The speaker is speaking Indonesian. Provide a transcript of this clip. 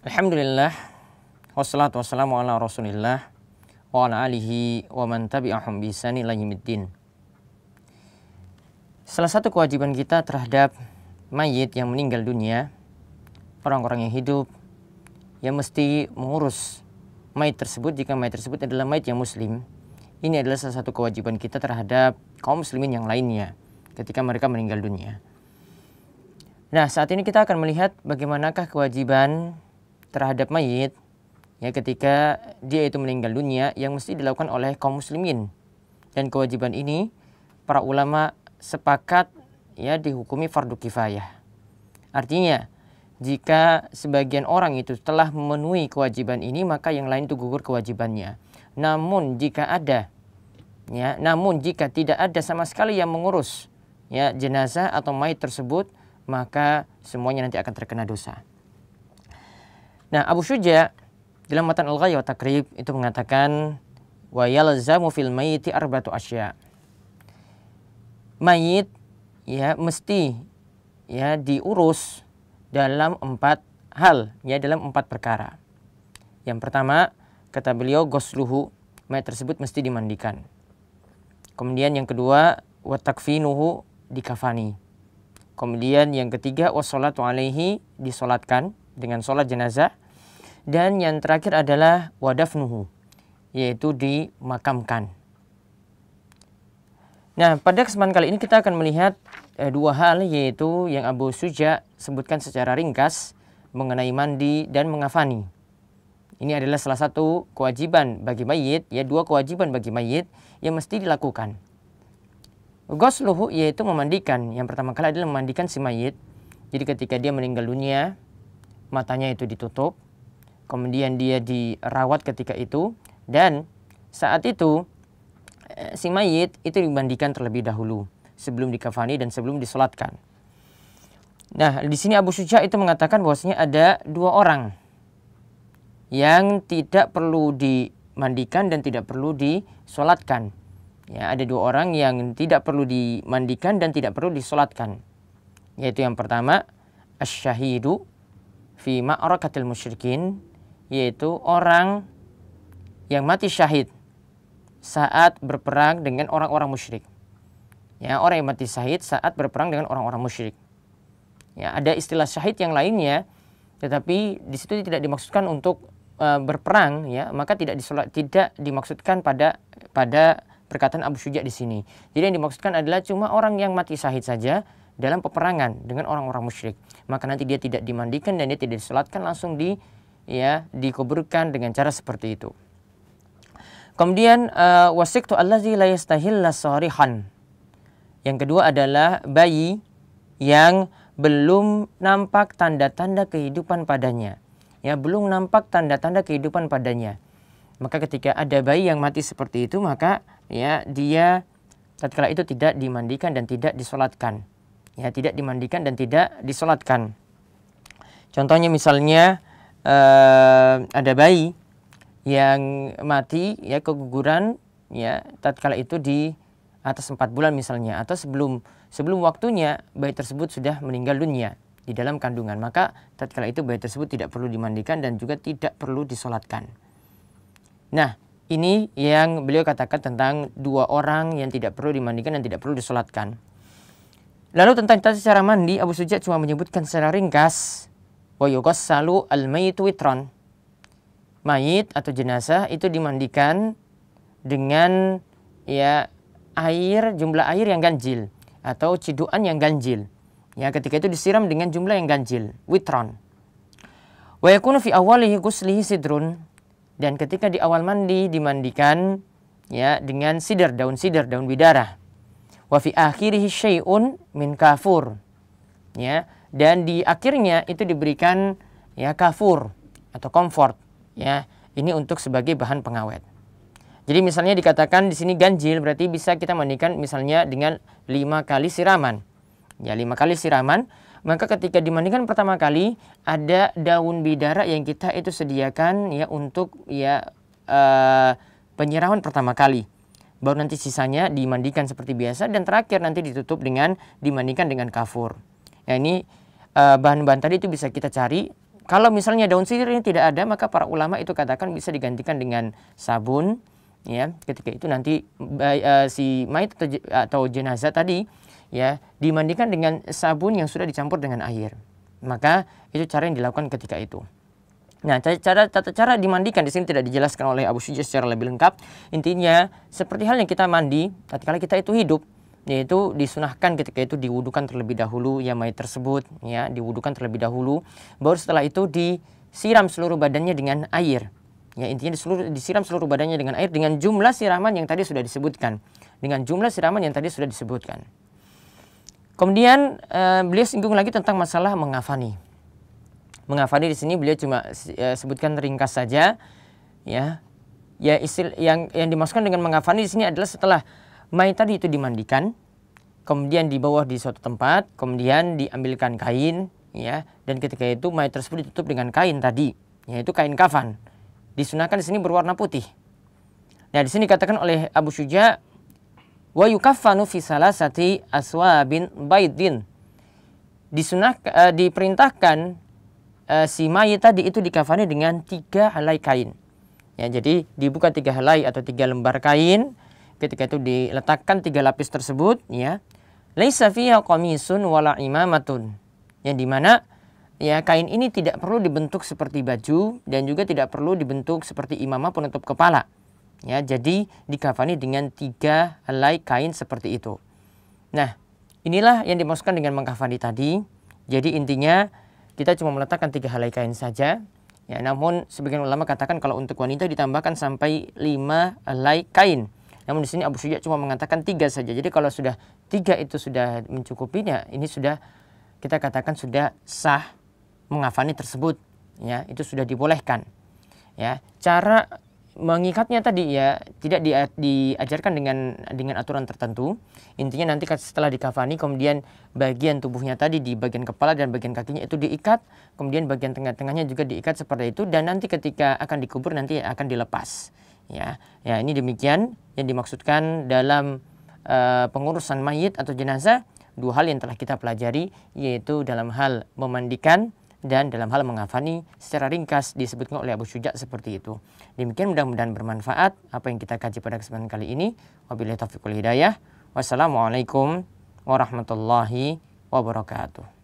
Alhamdulillah Wassalatu wassalamu ala rasulillah Wa ala alihi wa man tabi'ahum bisani layimiddin Salah satu kewajiban kita terhadap mayit yang meninggal dunia Orang-orang yang hidup Yang mesti mengurus mayit tersebut Jika mayit tersebut adalah mayit yang muslim Ini adalah salah satu kewajiban kita terhadap kaum muslimin yang lainnya Ketika mereka meninggal dunia Nah saat ini kita akan melihat bagaimanakah kewajiban terhadap mayit ya ketika dia itu meninggal dunia yang mesti dilakukan oleh kaum muslimin dan kewajiban ini para ulama sepakat ya dihukumi fardu kifayah artinya jika sebagian orang itu telah memenuhi kewajiban ini maka yang lain itu gugur kewajibannya namun jika ada ya namun jika tidak ada sama sekali yang mengurus ya jenazah atau mayit tersebut maka semuanya nanti akan terkena dosa Nah, Abu Syuja dalam matan al-ghaya wa takrib itu mengatakan wa yalzamu fil mayiti arbatu asya. Mayit ya mesti ya diurus dalam empat hal ya dalam empat perkara. Yang pertama kata beliau gosluhu mayat tersebut mesti dimandikan. Kemudian yang kedua takfinuhu dikafani. Kemudian yang ketiga wassalatu alaihi disolatkan dengan sholat jenazah. Dan yang terakhir adalah wadafnuhu, yaitu dimakamkan. Nah, pada kesempatan kali ini kita akan melihat eh, dua hal yaitu yang Abu Suja sebutkan secara ringkas mengenai mandi dan mengafani. Ini adalah salah satu kewajiban bagi mayit, ya dua kewajiban bagi mayit yang mesti dilakukan. Gosluhu yaitu memandikan. Yang pertama kali adalah memandikan si mayit. Jadi ketika dia meninggal dunia, matanya itu ditutup, kemudian dia dirawat ketika itu, dan saat itu eh, si mayit itu dimandikan terlebih dahulu sebelum dikafani dan sebelum disolatkan. Nah, di sini Abu Suja itu mengatakan bahwasanya ada dua orang yang tidak perlu dimandikan dan tidak perlu disolatkan. Ya, ada dua orang yang tidak perlu dimandikan dan tidak perlu disolatkan. Yaitu yang pertama, asyahidu fi ma'rakatil musyrikin yaitu orang yang mati syahid saat berperang dengan orang-orang musyrik. Ya, orang yang mati syahid saat berperang dengan orang-orang musyrik. Ya, ada istilah syahid yang lainnya tetapi di situ tidak dimaksudkan untuk uh, berperang ya, maka tidak disolat, tidak dimaksudkan pada pada perkataan Abu Syuja di sini. Jadi yang dimaksudkan adalah cuma orang yang mati syahid saja dalam peperangan dengan orang-orang musyrik. Maka nanti dia tidak dimandikan dan dia tidak disolatkan langsung di ya dikuburkan dengan cara seperti itu. Kemudian wasik eh, wasiktu Allah la Yang kedua adalah bayi yang belum nampak tanda-tanda kehidupan padanya. Ya, belum nampak tanda-tanda kehidupan padanya. Maka ketika ada bayi yang mati seperti itu, maka ya dia tatkala itu tidak dimandikan dan tidak disolatkan ya tidak dimandikan dan tidak disolatkan. Contohnya misalnya eh, ada bayi yang mati ya keguguran ya tatkala itu di atas empat bulan misalnya atau sebelum sebelum waktunya bayi tersebut sudah meninggal dunia di dalam kandungan maka tatkala itu bayi tersebut tidak perlu dimandikan dan juga tidak perlu disolatkan. Nah ini yang beliau katakan tentang dua orang yang tidak perlu dimandikan dan tidak perlu disolatkan. Lalu tentang tata cara mandi, Abu Suja cuma menyebutkan secara ringkas. Wa salu al witron. Mayit atau jenazah itu dimandikan dengan ya air jumlah air yang ganjil atau ciduan yang ganjil. Ya ketika itu disiram dengan jumlah yang ganjil, witron. Wa yakunu fi awalihi ghuslihi sidrun dan ketika di awal mandi dimandikan ya dengan sidr daun sidr daun bidara wa fi akhirih syai'un min kafur ya dan di akhirnya itu diberikan ya kafur atau comfort ya ini untuk sebagai bahan pengawet jadi misalnya dikatakan di sini ganjil berarti bisa kita mandikan misalnya dengan lima kali siraman ya lima kali siraman maka ketika dimandikan pertama kali ada daun bidara yang kita itu sediakan ya untuk ya uh, penyiraman pertama kali baru nanti sisanya dimandikan seperti biasa dan terakhir nanti ditutup dengan dimandikan dengan kafur. Ya ini eh, bahan-bahan tadi itu bisa kita cari. Kalau misalnya daun sirih ini tidak ada maka para ulama itu katakan bisa digantikan dengan sabun ya ketika itu nanti uh, si mayat atau jenazah tadi ya dimandikan dengan sabun yang sudah dicampur dengan air. Maka itu cara yang dilakukan ketika itu. Nah, cara tata cara dimandikan di sini tidak dijelaskan oleh Abu Suja secara lebih lengkap. Intinya seperti halnya kita mandi tatkala kita itu hidup yaitu disunahkan ketika itu diwudukan terlebih dahulu yang mayat tersebut ya diwudukan terlebih dahulu baru setelah itu disiram seluruh badannya dengan air ya intinya seluruh, disiram seluruh badannya dengan air dengan jumlah siraman yang tadi sudah disebutkan dengan jumlah siraman yang tadi sudah disebutkan kemudian eh, beliau singgung lagi tentang masalah mengafani mengafali di sini beliau cuma ya, sebutkan ringkas saja ya ya istil yang yang dimaksudkan dengan mengafani di sini adalah setelah mayat tadi itu dimandikan kemudian dibawa di suatu tempat kemudian diambilkan kain ya dan ketika itu mayat tersebut ditutup dengan kain tadi yaitu kain kafan disunahkan di sini berwarna putih nah di sini dikatakan oleh Abu Syuja wa yukafanu fi salasati aswabin baidin disunah uh, diperintahkan e, si mayit tadi itu dikafani dengan tiga helai kain. Ya, jadi dibuka tiga helai atau tiga lembar kain. Ketika itu diletakkan tiga lapis tersebut, ya. Laisa fiha qamisun wala imamatun. Yang dimana ya kain ini tidak perlu dibentuk seperti baju dan juga tidak perlu dibentuk seperti imamah penutup kepala. Ya, jadi dikafani dengan tiga helai kain seperti itu. Nah, inilah yang dimaksudkan dengan mengkafani tadi. Jadi intinya kita cuma meletakkan tiga helai kain saja. Ya, namun sebagian ulama katakan kalau untuk wanita ditambahkan sampai lima helai kain. Namun di sini Abu Syuja cuma mengatakan tiga saja. Jadi kalau sudah tiga itu sudah mencukupinya, ini sudah kita katakan sudah sah mengafani tersebut. Ya, itu sudah dibolehkan. Ya, cara mengikatnya tadi ya tidak di, diajarkan dengan dengan aturan tertentu intinya nanti setelah dikafani kemudian bagian tubuhnya tadi di bagian kepala dan bagian kakinya itu diikat kemudian bagian tengah-tengahnya juga diikat seperti itu dan nanti ketika akan dikubur nanti akan dilepas ya ya ini demikian yang dimaksudkan dalam uh, pengurusan mayit atau jenazah dua hal yang telah kita pelajari yaitu dalam hal memandikan dan dalam hal mengafani secara ringkas disebutkan oleh Abu Syuja seperti itu. Demikian mudah-mudahan bermanfaat apa yang kita kaji pada kesempatan kali ini. Wabillahi taufiq wal hidayah. Wassalamualaikum warahmatullahi wabarakatuh.